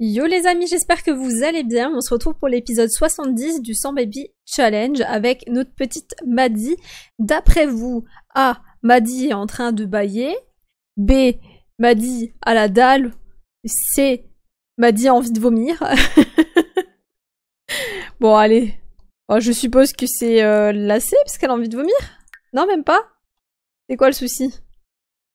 Yo les amis, j'espère que vous allez bien. On se retrouve pour l'épisode 70 du 100 Baby Challenge avec notre petite Maddy. D'après vous, A. Maddy est en train de bailler. B. Maddy à la dalle. C. Maddy a envie de vomir. bon, allez. Oh, je suppose que c'est euh, la C parce qu'elle a envie de vomir. Non, même pas. C'est quoi le souci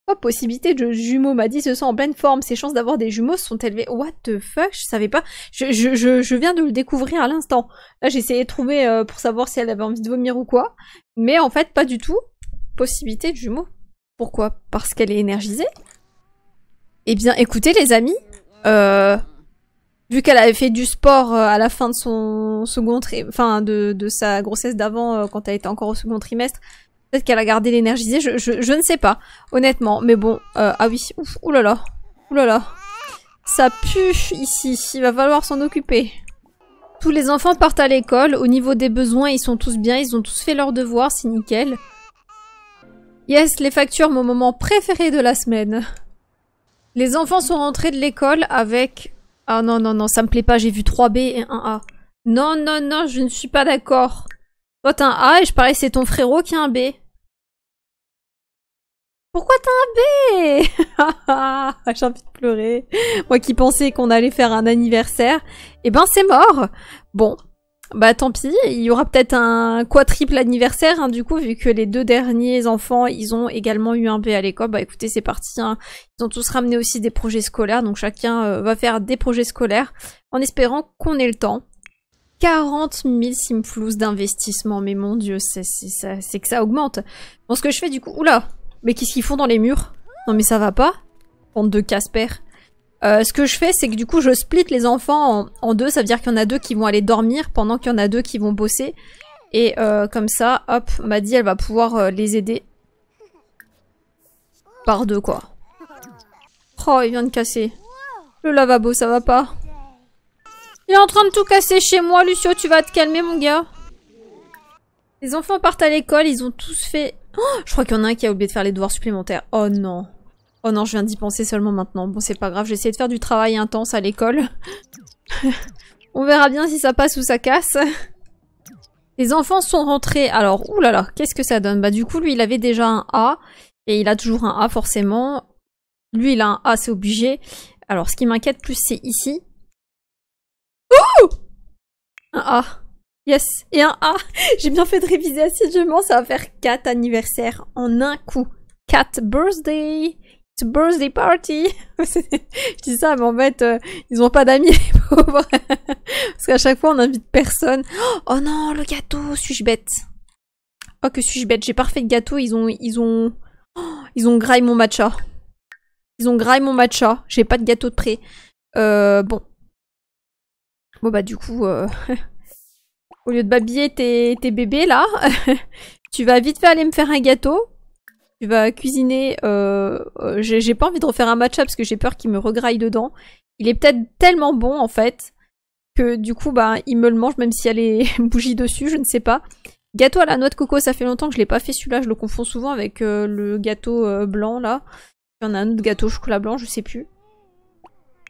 Oh, possibilité de jumeaux. m'a dit, ce sont en pleine forme. Ses chances d'avoir des jumeaux sont élevées. What the fuck Je savais pas. Je, je, viens de le découvrir à l'instant. Là, j'ai essayé de trouver euh, pour savoir si elle avait envie de vomir ou quoi. Mais en fait, pas du tout. Possibilité de jumeaux. Pourquoi Parce qu'elle est énergisée Eh bien, écoutez, les amis. Euh, vu qu'elle avait fait du sport euh, à la fin de son second... enfin, de, de sa grossesse d'avant, quand elle était encore au second trimestre, Peut-être qu'elle a gardé l'énergisée, je, je, ne sais pas, honnêtement. Mais bon, euh, ah oui, ouf, oulala, oulala. Ça pue ici, il va falloir s'en occuper. Tous les enfants partent à l'école, au niveau des besoins, ils sont tous bien, ils ont tous fait leurs devoirs, c'est nickel. Yes, les factures, mon moment préféré de la semaine. Les enfants sont rentrés de l'école avec... Ah non, non, non, ça me plaît pas, j'ai vu 3B et 1A. Non, non, non, je ne suis pas d'accord. Toi, t'as un A et je parie c'est ton frérot qui a un B. Pourquoi t'as un B J'ai envie de pleurer. Moi qui pensais qu'on allait faire un anniversaire, eh ben c'est mort. Bon, bah tant pis, il y aura peut-être un triple anniversaire hein, du coup vu que les deux derniers enfants ils ont également eu un B à l'école. Bah écoutez c'est parti, hein. ils ont tous ramené aussi des projets scolaires donc chacun euh, va faire des projets scolaires en espérant qu'on ait le temps. 40 000 simflous d'investissement mais mon dieu c'est que ça augmente. Bon ce que je fais du coup, oula mais qu'est-ce qu'ils font dans les murs Non mais ça va pas Bande de Casper. Euh, ce que je fais, c'est que du coup, je split les enfants en, deux. Ça veut dire qu'il y en a deux qui vont aller dormir pendant qu'il y en a deux qui vont bosser. Et euh, comme ça, hop, dit, elle va pouvoir euh, les aider. Par deux, quoi. Oh, il vient de casser. Le lavabo, ça va pas. Il est en train de tout casser chez moi, Lucio. Tu vas te calmer, mon gars. Les enfants partent à l'école. Ils ont tous fait Oh, je crois qu'il y en a un qui a oublié de faire les devoirs supplémentaires. Oh non. Oh non, je viens d'y penser seulement maintenant. Bon, c'est pas grave, j'ai essayé de faire du travail intense à l'école. On verra bien si ça passe ou ça casse. Les enfants sont rentrés. Alors, oulala, qu'est-ce que ça donne Bah du coup, lui, il avait déjà un A. Et il a toujours un A, forcément. Lui, il a un A, c'est obligé. Alors, ce qui m'inquiète plus, c'est ici. Ouh Un A. Yes, et un A. J'ai bien fait de réviser assidûment, ça va faire 4 anniversaires en un coup. 4 birthday. It's a birthday party. je dis ça, mais en fait, euh, ils ont pas d'amis, les pauvres. Parce qu'à chaque fois, on invite personne. Oh non, le gâteau, suis-je bête. Oh que suis-je bête, j'ai pas fait de gâteau, ils ont, ils ont, ils ont graille mon matcha. Ils ont graille mon matcha, j'ai pas de gâteau de prêt Euh, bon. Bon bah du coup, euh... Au lieu de babiller tes, bébés là, tu vas vite fait aller me faire un gâteau. Tu vas cuisiner. Euh, euh, j'ai pas envie de refaire un match-up parce que j'ai peur qu'il me regraille dedans. Il est peut-être tellement bon en fait que du coup bah il me le mange même si elle est bougie dessus, je ne sais pas. Gâteau à la noix de coco, ça fait longtemps que je l'ai pas fait celui-là, je le confonds souvent avec euh, le gâteau blanc là. Il y en a un autre gâteau chocolat blanc, je sais plus.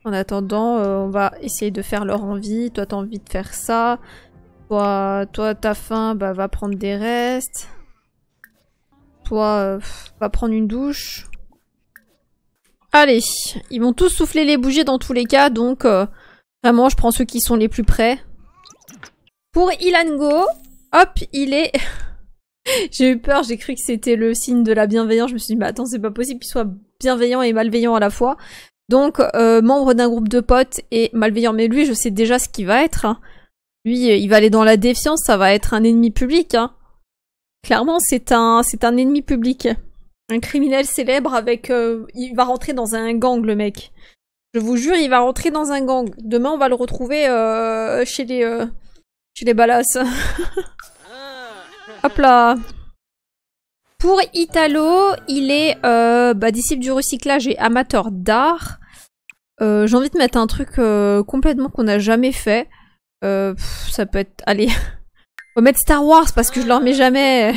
En attendant, on va essayer de faire leur envie. Toi, t'as envie de faire ça. Toi, ta faim, bah, va prendre des restes. Toi, euh, va prendre une douche. Allez, ils vont tous souffler les bougies dans tous les cas, donc euh, vraiment je prends ceux qui sont les plus près. Pour Ilango, hop, il est... j'ai eu peur, j'ai cru que c'était le signe de la bienveillance, je me suis dit mais attends c'est pas possible qu'il soit bienveillant et malveillant à la fois. Donc, euh, membre d'un groupe de potes et malveillant, mais lui, je sais déjà ce qu'il va être. Hein. Lui, euh, il va aller dans la défiance, ça va être un ennemi public. Hein. Clairement, c'est un, c'est un ennemi public. Un criminel célèbre avec... Euh, il va rentrer dans un gang, le mec. Je vous jure, il va rentrer dans un gang. Demain, on va le retrouver euh, chez les... chez les balas. Hop là Pour Italo, il est bah, disciple du recyclage et amateur d'art. J'ai envie de mettre un truc complètement qu'on n'a jamais fait. Euh, ça peut être... Allez. On mettre Star Wars parce que je leur mets jamais.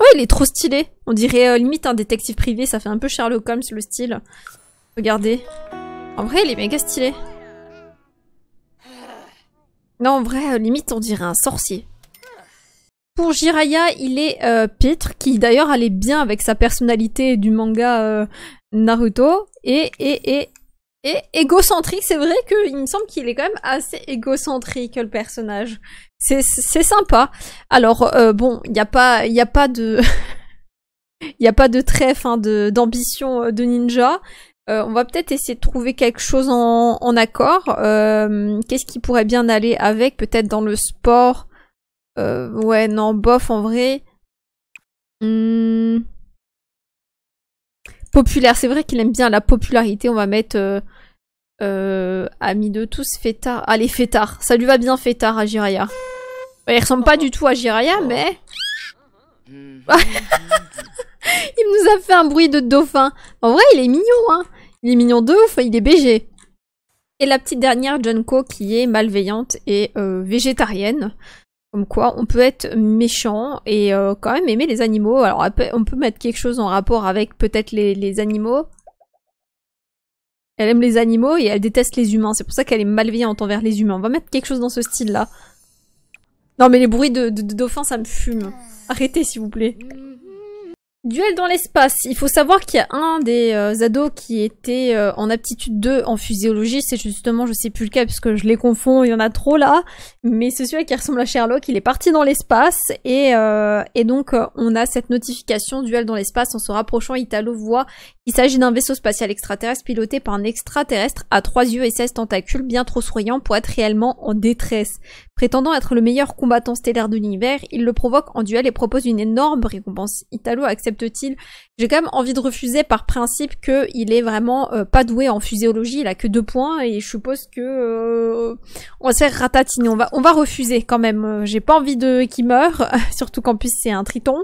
Oh, il est trop stylé. On dirait euh, limite un détective privé. Ça fait un peu Sherlock Holmes le style. Regardez. En vrai, il est méga stylé. Non, en vrai, euh, limite, on dirait un sorcier. Pour Jiraya, il est euh, Pitre, qui d'ailleurs allait bien avec sa personnalité du manga Naruto. Et, et, et et égocentrique, c'est vrai qu'il me semble qu'il est quand même assez égocentrique le personnage. C'est sympa. Alors euh, bon, il n'y a pas il a pas de il n'y a pas de trèfle hein, de d'ambition euh, de, ninja. Euh, on va peut-être essayer de trouver quelque chose en, en accord. Qu'est-ce qui pourrait bien aller avec Peut-être dans le sport. ouais, non, bof en vrai. Hum populaire. C'est vrai qu'il aime bien la popularité. On va mettre euh, euh ami de tous, fêtard. Allez, fêtard. Ça lui va bien, fêtard, à Jiraya. Il ressemble pas du tout à Jiraya, mais... il nous a fait un bruit de dauphin. En vrai, il est mignon, hein. Il est mignon de ouf, il est BG. Et la petite dernière, Junko, qui est malveillante et euh, végétarienne. Comme quoi, on peut être méchant et euh, quand même aimer les animaux. Alors, on peut mettre quelque chose en rapport avec peut-être les, animaux. Elle aime les animaux et elle déteste les humains. C'est pour ça qu'elle est malveillante envers les humains. On va mettre quelque chose dans ce style-là. Non, mais les bruits de, de dauphins, ça me fume. Arrêtez, s'il vous plaît. Mm. Duel dans l'espace. Il faut savoir qu'il y a un des euh, ados qui était euh, en aptitude 2 en physiologie. C'est justement, je sais plus le cas puisque je les confonds, il y en a trop là. Mais c'est celui qui ressemble à Sherlock. Il est parti dans l'espace et, euh, et donc on a cette notification duel dans l'espace en se rapprochant. Italo voit il s'agit d'un vaisseau spatial extraterrestre piloté par un extraterrestre à trois yeux et 16 tentacules bien trop souriants pour être réellement en détresse. Prétendant être le meilleur combattant stellaire de l'univers, il le provoque en duel et propose une énorme récompense. Italo accepte-t-il J'ai quand même envie de refuser par principe qu'il est vraiment euh, pas doué en fuséologie, il a que deux points et je suppose que euh, on va ratatiner. On va, on va refuser quand même. Euh, j'ai pas envie de qu'il meure, surtout qu'en plus c'est un triton.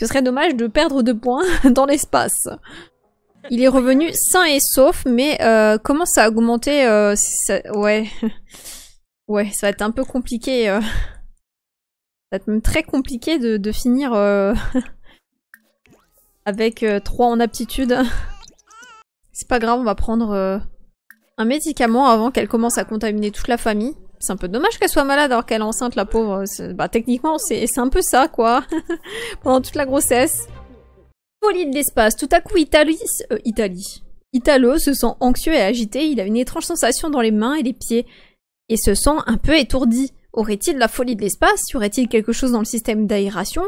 Ce serait dommage de perdre deux points dans l'espace. Il est revenu sain et sauf, mais euh, comment ça a augmenté euh, ça... Ouais. ouais, ça va être un peu compliqué. Euh. Ça va être même très compliqué de, de finir euh, avec 3 en aptitude. C'est pas grave, on va prendre un médicament avant qu'elle commence à contaminer toute la famille. C'est un peu dommage qu'elle soit malade alors qu'elle est enceinte, la pauvre. Bah, techniquement, c'est un peu ça, quoi. Pendant toute la grossesse folie de l'espace. Tout à coup, Italis, euh, Italie. Italo se sent anxieux et agité. Il a une étrange sensation dans les mains et les pieds et se sent un peu étourdi. Aurait-il la folie de l'espace Y aurait-il quelque chose dans le système d'aération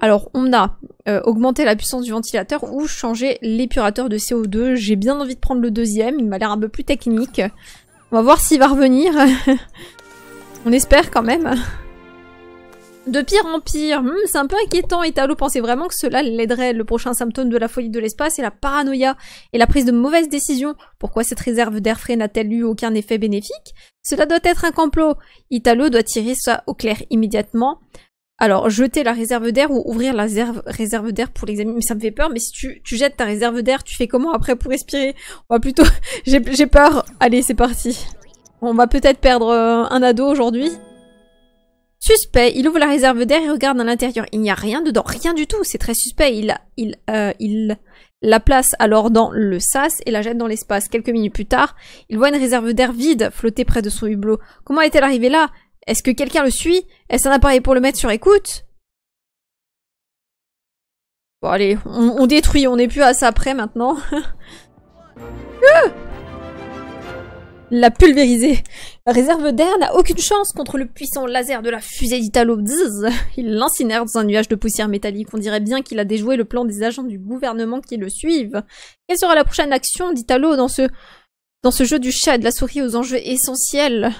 alors, on a euh, augmenté la puissance du ventilateur ou changé l'épurateur de CO2. J'ai bien envie de prendre le deuxième, il m'a l'air un peu plus technique. On va voir s'il va revenir. on espère quand même de pire en pire. Hmm, c'est un peu inquiétant. Italo pensait vraiment que cela l'aiderait. Le prochain symptôme de la folie de l'espace est la paranoïa et la prise de mauvaises décisions. Pourquoi cette réserve d'air frais n'a-t-elle eu aucun effet bénéfique Cela doit être un complot. Italo doit tirer ça au clair immédiatement. Alors, jeter la réserve d'air ou ouvrir la réserve d'air pour l'examiner, mais ça me fait peur. Mais si tu, tu jettes ta réserve d'air, tu fais comment après pour respirer On va plutôt... J'ai peur. Allez, c'est parti. On va peut-être perdre euh, un ado aujourd'hui. Suspect, il ouvre la réserve d'air et regarde à l'intérieur. Il n'y a rien dedans, rien du tout, c'est très suspect. Il, il, euh, il la place alors dans le sas et la jette dans l'espace. Quelques minutes plus tard, il voit une réserve d'air vide flotter près de son hublot. Comment est-elle arrivée là Est-ce que quelqu'un le suit Est-ce un appareil pour le mettre sur écoute Bon allez, on, détruit, on n'est plus à ça près maintenant. Euh l'a pulvérisé. La réserve d'air n'a aucune chance contre le puissant laser de la fusée d'Italo Il l'incinère dans un nuage de poussière métallique. On dirait bien qu'il a déjoué le plan des agents du gouvernement qui le suivent. Quelle sera la prochaine action d'Italo dans ce, dans ce jeu du chat et de la souris aux enjeux essentiels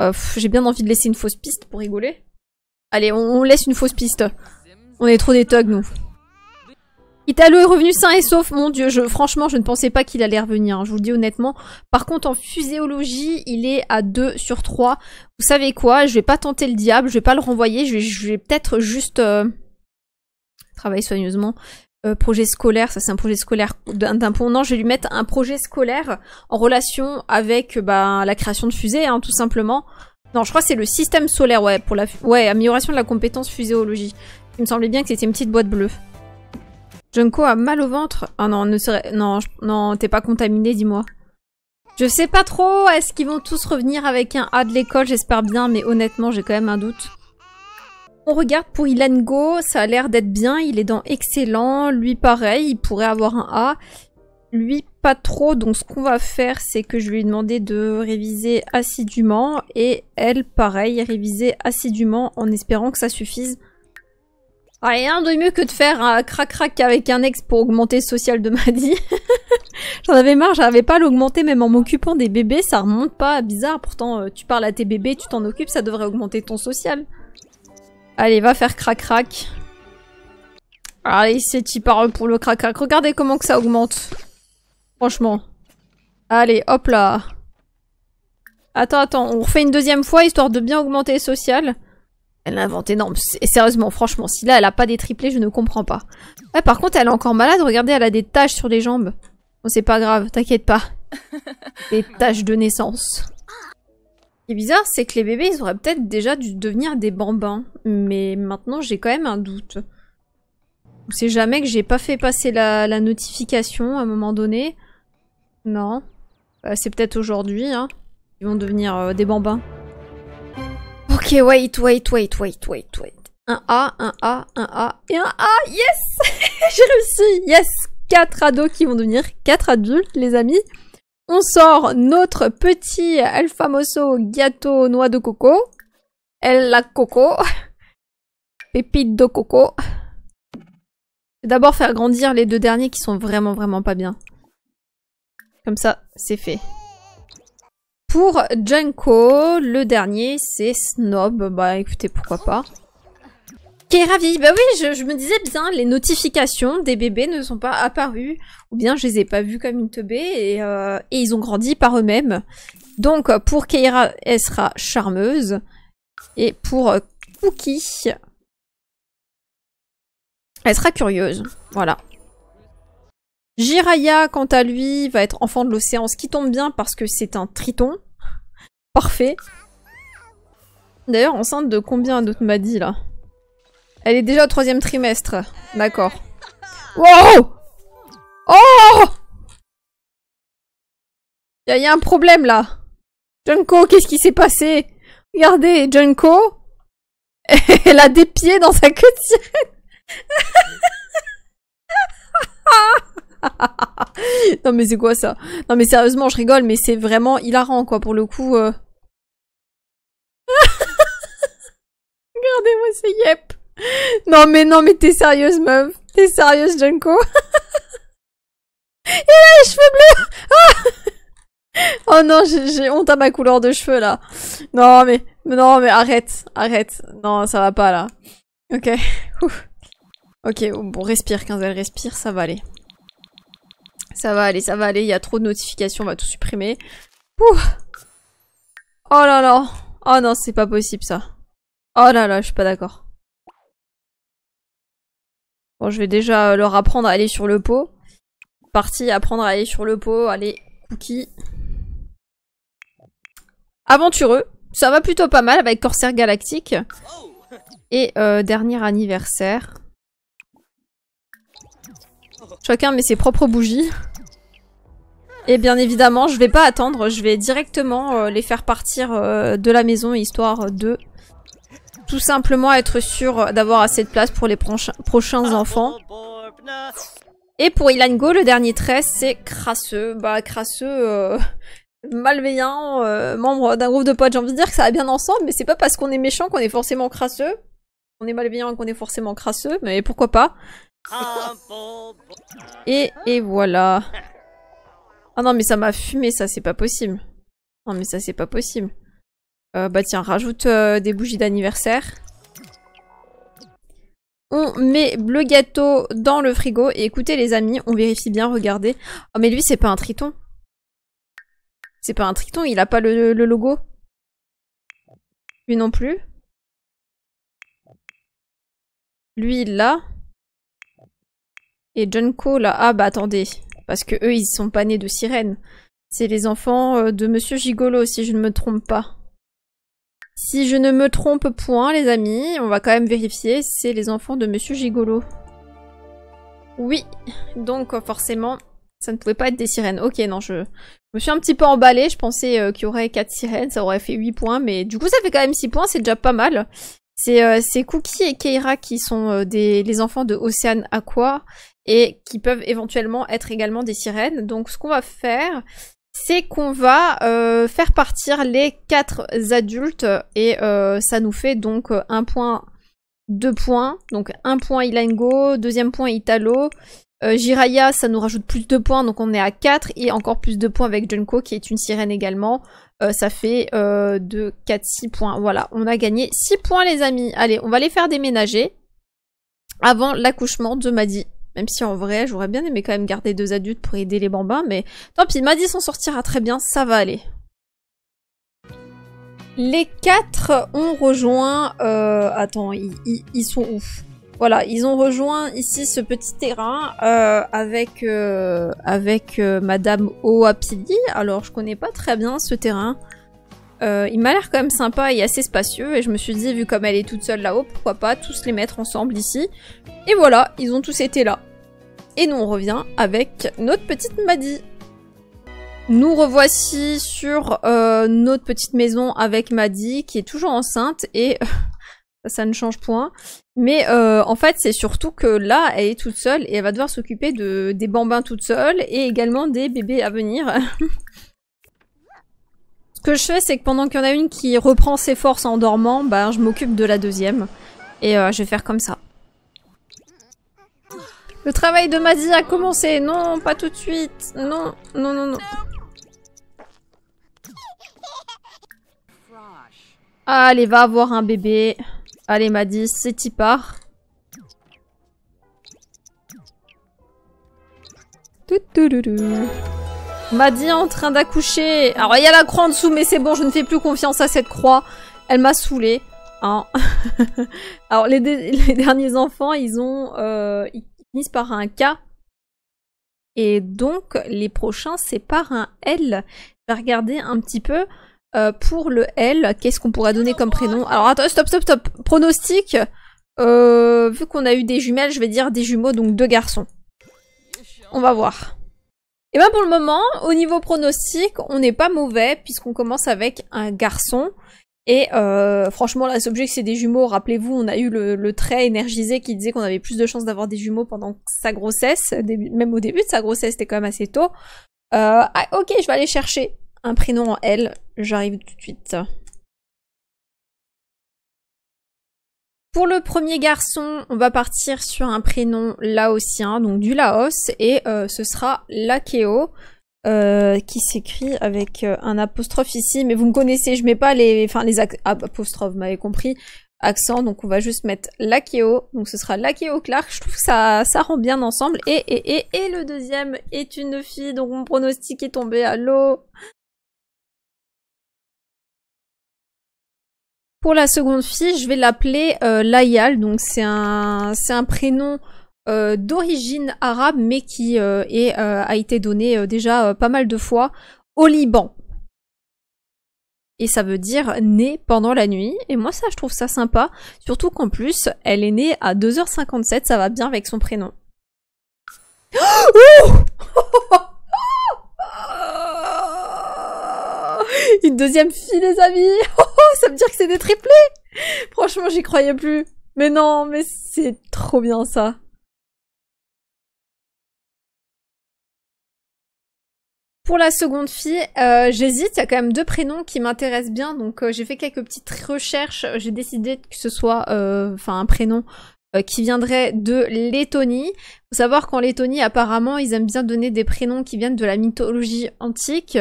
euh, J'ai bien envie de laisser une fausse piste pour rigoler. Allez, on, on laisse une fausse piste. On est trop des thugs, nous. Italo est revenu sain et sauf, mon dieu, je, franchement, je ne pensais pas qu'il allait revenir, hein, je vous le dis honnêtement. Par contre, en fuséologie, il est à 2 sur 3. Vous savez quoi, je vais pas tenter le diable, je vais pas le renvoyer, je vais, peut-être juste euh, travailler soigneusement. Euh, projet scolaire, ça c'est un projet scolaire d'un pont. Non, je vais lui mettre un projet scolaire en relation avec bah, la création de fusées, hein, tout simplement. Non, je crois que c'est le système solaire, ouais, pour la... Ouais, amélioration de la compétence fuséologie. Il me semblait bien que c'était une petite boîte bleue. Junko a mal au ventre. Ah non, ne serait... non, t'es pas contaminé, dis-moi. Je sais pas trop, est-ce qu'ils vont tous revenir avec un A de l'école J'espère bien, mais honnêtement, j'ai quand même un doute. On regarde pour Ilan Go, ça a l'air d'être bien, il est dans excellent. Lui, pareil, il pourrait avoir un A. Lui, pas trop, donc ce qu'on va faire, c'est que je lui ai demandé de réviser assidûment. Et elle, pareil, réviser assidûment en espérant que ça suffise. Ah, rien de mieux que de faire un crac-crac avec un ex pour augmenter social de Maddy. J'en avais marre, j'avais pas à l'augmenter même en m'occupant des bébés, ça remonte pas, bizarre. Pourtant, euh, tu parles à tes bébés, tu t'en occupes, ça devrait augmenter ton social. Allez, va faire crac-crac. Allez, c'est y parle pour le crac-crac. Regardez comment que ça augmente. Franchement. Allez, hop là. Attends, attends, on refait une deuxième fois histoire de bien augmenter social. Elle invente énorme. Sérieusement, franchement, si là elle a pas des triplés, je ne comprends pas. par contre, elle est encore malade. Regardez, elle a des taches sur les jambes. Bon, c'est pas grave, t'inquiète pas. Des taches de naissance. Ce qui est bizarre, c'est que les bébés, ils auraient peut-être déjà dû devenir des bambins. Mais maintenant, j'ai quand même un doute. On sait jamais que j'ai pas fait passer la, notification à un moment donné. Non. Euh, c'est peut-être aujourd'hui, hein. Ils vont devenir euh, des bambins. Ok, wait, wait, wait, wait, wait, wait. Un A, un A, un A et un A. Yes J'ai réussi Yes Quatre ados qui vont devenir quatre adultes, les amis. On sort notre petit El Famoso gâteau noix de coco. El la coco. Pépite de coco. D'abord faire grandir les deux derniers qui sont vraiment vraiment pas bien. Comme ça, c'est fait pour Junko. Le dernier, c'est Snob. Bah écoutez, pourquoi pas. Keira est Bah oui, je, me disais bien, les notifications des bébés ne sont pas apparues. Ou bien je les ai pas vus comme une teubée et, euh, et ils ont grandi par eux-mêmes. Donc pour Keira, elle sera charmeuse. Et pour euh, Cookie, elle sera curieuse. Voilà. Jiraya, quant à lui, va être enfant de l'océan, ce qui tombe bien parce que c'est un triton. Parfait. D'ailleurs, enceinte de combien d'autres m'a dit là Elle est déjà au troisième trimestre. D'accord. Wow Oh Il y a un problème là. Junko, qu'est-ce qui s'est passé Regardez, Junko, elle a des pieds dans sa queue non mais c'est quoi ça Non mais sérieusement, je rigole, mais c'est vraiment hilarant quoi pour le coup. Euh. Regardez-moi c'est yep. Non mais non mais t'es sérieuse meuf. T'es sérieuse Junko. Il a les cheveux bleus. Ah oh non, j'ai honte à ma couleur de cheveux là. Non mais non mais arrête, arrête. Non, ça va pas là. OK. Ok, bon, respire, quand elle respire, ça va aller. Ça va aller, ça va aller, il y a trop de notifications, on va tout supprimer. Oh là là Oh non, c'est pas possible ça. Oh là là, je suis pas d'accord. Bon, je vais déjà euh, leur apprendre à aller sur le pot. Parti, apprendre à aller sur le pot. Allez, cookie. Aventureux. Ça va plutôt pas mal avec Corsair Galactique. Et euh, dernier anniversaire. Chacun met ses propres bougies. Et bien évidemment, je vais pas attendre, je vais directement euh, les faire partir euh, de la maison, histoire de tout simplement être sûr d'avoir assez de place pour les prochains enfants. Et pour Go, le dernier trait, c'est crasseux. Bah, crasseux, euh, malveillant, membre d'un groupe de potes. J'ai envie de dire que ça va bien ensemble, mais c'est pas parce qu'on est méchant qu'on est forcément crasseux. On est malveillant et qu'on est forcément crasseux, mais pourquoi pas et, et voilà. Ah non, mais ça m'a fumé, ça, c'est pas possible. Non, mais ça, c'est pas possible. Euh, bah tiens, rajoute euh, des bougies d'anniversaire. On met le gâteau dans le frigo. Et écoutez, les amis, on vérifie bien, regardez. Oh, mais lui, c'est pas un triton. C'est pas un triton, il a pas le, logo. Lui non plus. Lui, là Et Junko, là. Ah, bah attendez parce que eux, ils sont pas nés de sirènes. C'est les enfants euh, de Monsieur Gigolo, si je ne me trompe pas. Si je ne me trompe point, les amis, on va quand même vérifier, c'est les enfants de Monsieur Gigolo. Oui, donc euh, forcément, ça ne pouvait pas être des sirènes. Ok, non, je, me suis un petit peu emballée, je pensais euh, qu'il y aurait 4 sirènes, ça aurait fait 8 points, mais du coup ça fait quand même 6 points, c'est déjà pas mal. C'est Cookie et Keira qui sont des, les enfants de Ocean Aqua, et qui peuvent éventuellement être également des sirènes. Donc ce qu'on va faire, c'est qu'on va euh, faire partir les quatre adultes et euh, ça nous fait donc euh, un point, deux points. Donc un point Ilango, deuxième point Italo. Euh, Jiraya, ça nous rajoute plus de points, donc on est à 4 et encore plus de points avec Junko qui est une sirène également. ça fait de 4, 6 points. Voilà, on a gagné 6 points les amis. Allez, on va les faire déménager avant l'accouchement de Maddy. Même si en vrai, j'aurais bien aimé quand même garder deux adultes pour aider les bambins, mais tant pis, Maddy s'en sortira très bien, ça va aller. Les quatre ont rejoint... Euh, attends, ils sont où voilà, ils ont rejoint ici ce petit terrain euh, avec euh, avec Madame Oapili. Alors, je connais pas très bien ce terrain. il m'a l'air quand même sympa et assez spacieux. Et je me suis dit, vu comme elle est toute seule là-haut, pourquoi pas tous les mettre ensemble ici. Et voilà, ils ont tous été là. Et nous on revient avec notre petite Maddy. Nous revoici sur euh, notre petite maison avec Maddy qui est toujours enceinte et ça ne change point. Mais euh, en fait c'est surtout que là elle est toute seule et elle va devoir s'occuper de, des bambins toute seule et également des bébés à venir. Ce que je fais c'est que pendant qu'il y en a une qui reprend ses forces en dormant, ben, je m'occupe de la deuxième et euh, je vais faire comme ça. Le travail de Madi a commencé. Non, pas tout de suite. Non, non, non, non. Allez, va avoir un bébé. Allez, Maddy, c'est y part. Maddy en train d'accoucher. Alors, il y a la croix en dessous, mais c'est bon, je ne fais plus confiance à cette croix. Elle m'a saoulée. Hein. Alors, les, derniers enfants, ils ont... Euh, finissent par un K. Et donc, les prochains, c'est par un L. Je vais regarder un petit peu euh, pour le L. Qu'est-ce qu'on pourrait donner comme prénom Alors, attends, stop, stop, stop. Pronostic. Euh, vu qu'on a eu des jumelles, je vais dire des jumeaux, donc deux garçons. On va voir. Et eh bien pour le moment, au niveau pronostic, on n'est pas mauvais puisqu'on commence avec un garçon et euh, franchement, là, que c'est des jumeaux. Rappelez-vous, on a eu le, trait énergisé qui disait qu'on avait plus de chances d'avoir des jumeaux pendant sa grossesse. Même au début de sa grossesse, c'était quand même assez tôt. Euh, ah, ok, je vais aller chercher un prénom en L. J'arrive tout de suite. Pour le premier garçon, on va partir sur un prénom laotien, donc du Laos, et euh, ce sera Lakeo. Euh, qui s'écrit avec euh, un apostrophe ici, mais vous me connaissez, je mets pas les, enfin les ah, apostrophes, vous m'avez compris, accent, donc on va juste mettre Lakeo, donc ce sera Lakeo Clark, je trouve que ça, ça rend bien ensemble, et, et, le deuxième est une fille, donc mon pronostic est tombé à l'eau. Pour la seconde fille, je vais l'appeler euh, Layal, donc c'est un, c'est un prénom euh, d'origine arabe mais qui euh, est, euh, a été donné déjà pas mal de fois au Liban. Et ça veut dire née pendant la nuit. Et moi ça je trouve ça sympa. Surtout qu'en plus elle est née à 2h57, ça va bien avec son prénom. Une deuxième fille les amis Ça veut dire que c'est des triplés Franchement j'y croyais plus. Mais non, mais c'est trop bien ça. Pour la seconde fille, euh, j'hésite, il y a quand même deux prénoms qui m'intéressent bien, donc euh, j'ai fait quelques petites recherches, j'ai décidé que ce soit euh, enfin un prénom qui viendrait de Lettonie. Faut savoir qu'en Lettonie, apparemment, ils aiment bien donner des prénoms qui viennent de la mythologie antique.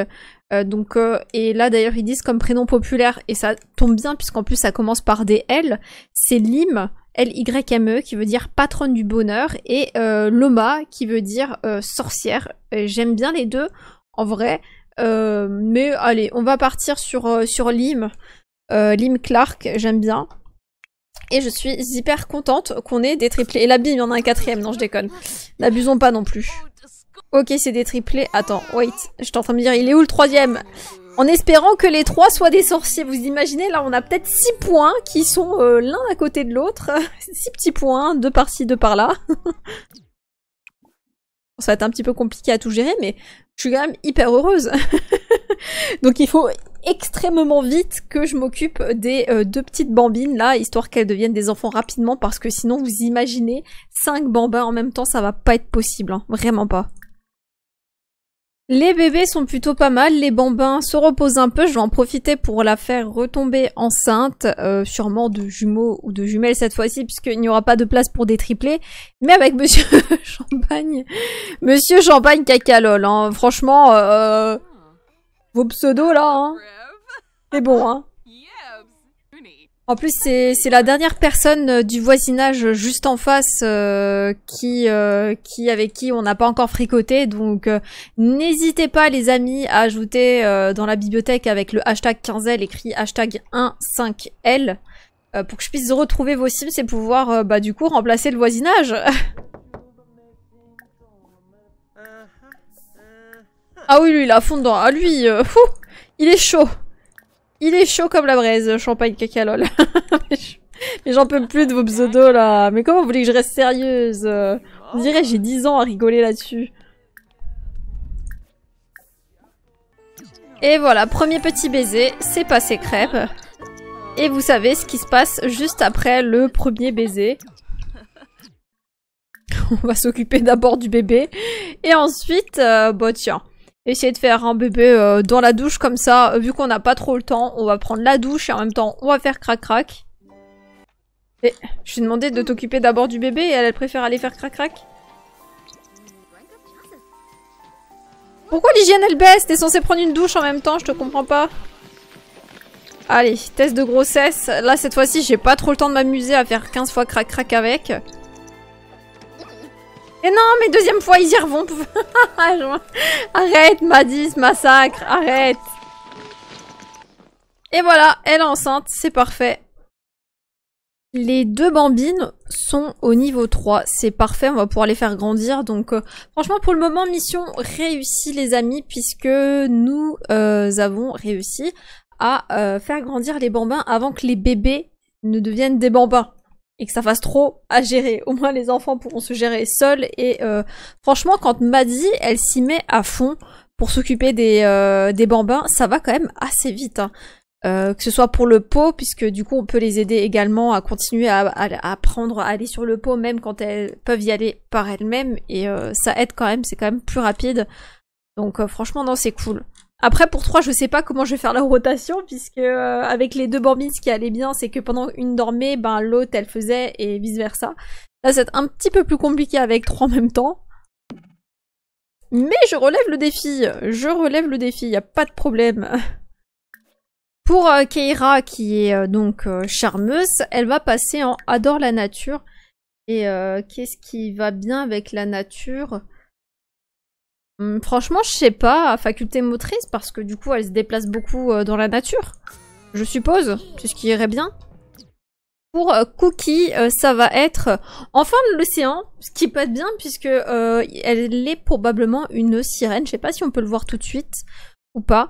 donc, et là d'ailleurs, ils disent comme prénom populaire, et ça tombe bien puisqu'en plus ça commence par des L. C'est Lim, L-Y-M-E, qui veut dire patronne du bonheur, et Loma, qui veut dire sorcière. J'aime bien les deux en vrai. Euh, mais allez, on va partir sur, euh, sur Lim. Euh, Lim Clark, j'aime bien. Et je suis hyper contente qu'on ait des triplés. Et la bim, il y en a un quatrième, non je déconne. N'abusons pas non plus. Ok, c'est des triplés. Attends, wait, suis en train de me dire, il est où le troisième En espérant que les trois soient des sorciers. Vous imaginez, là on a peut-être six points qui sont l'un à côté de l'autre. six petits points, deux par-ci, deux par-là. ça va être un petit peu compliqué à tout gérer, mais je suis quand même hyper heureuse. Donc il faut extrêmement vite que je m'occupe des euh, deux petites bambines là, histoire qu'elles deviennent des enfants rapidement, parce que sinon vous imaginez cinq bambins en même temps, ça va pas être possible, hein. vraiment pas. Les bébés sont plutôt pas mal, les bambins se reposent un peu, je vais en profiter pour la faire retomber enceinte, euh, sûrement de jumeaux ou de jumelles cette fois-ci, puisqu'il n'y aura pas de place pour des triplés, mais avec Monsieur Champagne, Monsieur Champagne Cacalol, hein. franchement, euh, euh, vos pseudos là, hein. c'est bon hein. En plus, c'est la dernière personne euh, du voisinage juste en face euh, qui, euh, qui avec qui on n'a pas encore fricoté. Donc, n'hésitez pas, les amis, à ajouter dans la bibliothèque avec le hashtag 15L écrit hashtag 15L pour que je puisse retrouver vos sims et pouvoir, bah, du coup, remplacer le voisinage. ah oui, lui, il a fond dedans. Ah lui, il est chaud. Il est chaud comme la braise, champagne caca lol. Mais j'en peux plus de vos pseudos là. Mais comment vous voulez que je reste sérieuse euh? On dirait j'ai 10 ans à rigoler là-dessus. Et voilà, premier petit baiser, c'est passé crêpe. Et vous savez ce qui se passe juste après le premier baiser. On va s'occuper d'abord du bébé. Et ensuite, euh, bah, tiens, essayer de faire un bébé euh, dans la douche comme ça. Euh, vu qu'on n'a pas trop le temps, on va prendre la douche et en même temps, on va faire crac-crac. Et je lui ai demandé de t'occuper d'abord du bébé et elle, préfère aller faire crac-crac. Pourquoi l'hygiène elle baisse T'es censé prendre une douche en même temps, je te comprends pas. Allez, test de grossesse. Là, cette fois-ci, j'ai pas trop le temps de m'amuser à faire 15 fois crac-crac avec. Et non, mais deuxième fois, ils y revont. arrête, Madis, massacre, arrête. Et voilà, elle est enceinte, c'est parfait. Les deux bambines sont au niveau 3, c'est parfait, on va pouvoir les faire grandir. Donc euh, franchement pour le moment mission réussie les amis puisque nous euh, avons réussi à euh, faire grandir les bambins avant que les bébés ne deviennent des bambins et que ça fasse trop à gérer. Au moins les enfants pourront se gérer seuls et euh, franchement quand Maddy elle s'y met à fond pour s'occuper des, euh, des bambins, ça va quand même assez vite. Hein. Euh, que ce soit pour le pot, puisque du coup on peut les aider également à continuer à, à, à apprendre à aller sur le pot, même quand elles peuvent y aller par elles-mêmes, et ça aide quand même, c'est quand même plus rapide. Donc franchement non c'est cool. Après, pour 3, je sais pas comment je vais faire la rotation, puisque euh, avec les deux bambines, ce qui allait bien, c'est que pendant une dormait, ben, l'autre, elle faisait, et vice-versa. Là, c'est un petit peu plus compliqué avec trois en même temps. Mais je relève le défi Je relève le défi, y a pas de problème Pour euh, Keira, qui est euh, donc charmeuse, elle va passer en « Adore la nature ». Et qu'est-ce qui va bien avec la nature Hum, franchement, je sais pas, faculté motrice, parce que du coup, elle se déplace beaucoup euh, dans la nature. Je suppose, c'est ce qui irait bien. Pour euh, Cookie, euh, ça va être en de l'océan, ce qui peut être bien, puisque elle est probablement une sirène. Je sais pas si on peut le voir tout de suite ou pas.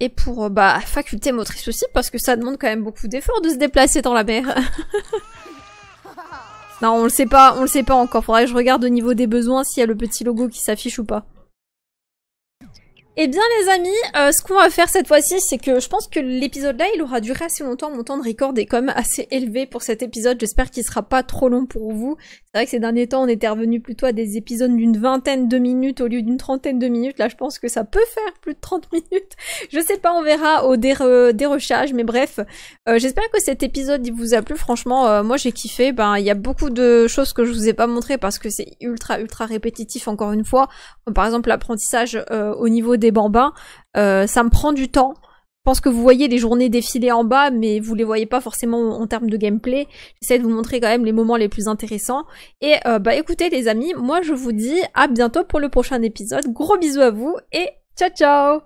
et pour bah, faculté motrice aussi, parce que ça demande quand même beaucoup d'efforts de se déplacer dans la mer. Non, on le sait pas, on le sait pas encore. Faudrait que je regarde au niveau des besoins s'il y a le petit logo qui s'affiche ou pas. Eh bien les amis, euh, ce qu'on va faire cette fois-ci, c'est que je pense que l'épisode là, il aura duré assez longtemps. Mon temps de record est quand même assez élevé pour cet épisode. J'espère qu'il sera pas trop long pour vous. C'est vrai que ces derniers temps, on était revenu plutôt à des épisodes d'une vingtaine de minutes au lieu d'une trentaine de minutes. Là, je pense que ça peut faire plus de 30 minutes. Je sais pas, on verra au euh, dérochage, mais bref. Euh, j'espère que cet épisode vous a plu. Franchement, euh, moi j'ai kiffé. Ben, il y a beaucoup de choses que je vous ai pas montrées parce que c'est ultra ultra répétitif encore une fois. par exemple l'apprentissage au niveau des bambins. ça me prend du temps. Je pense que vous voyez les journées défiler en bas, mais vous les voyez pas forcément en termes de gameplay. J'essaie de vous montrer quand même les moments les plus intéressants. Et euh, bah écoutez les amis, moi je vous dis à bientôt pour le prochain épisode. Gros bisous à vous et ciao ciao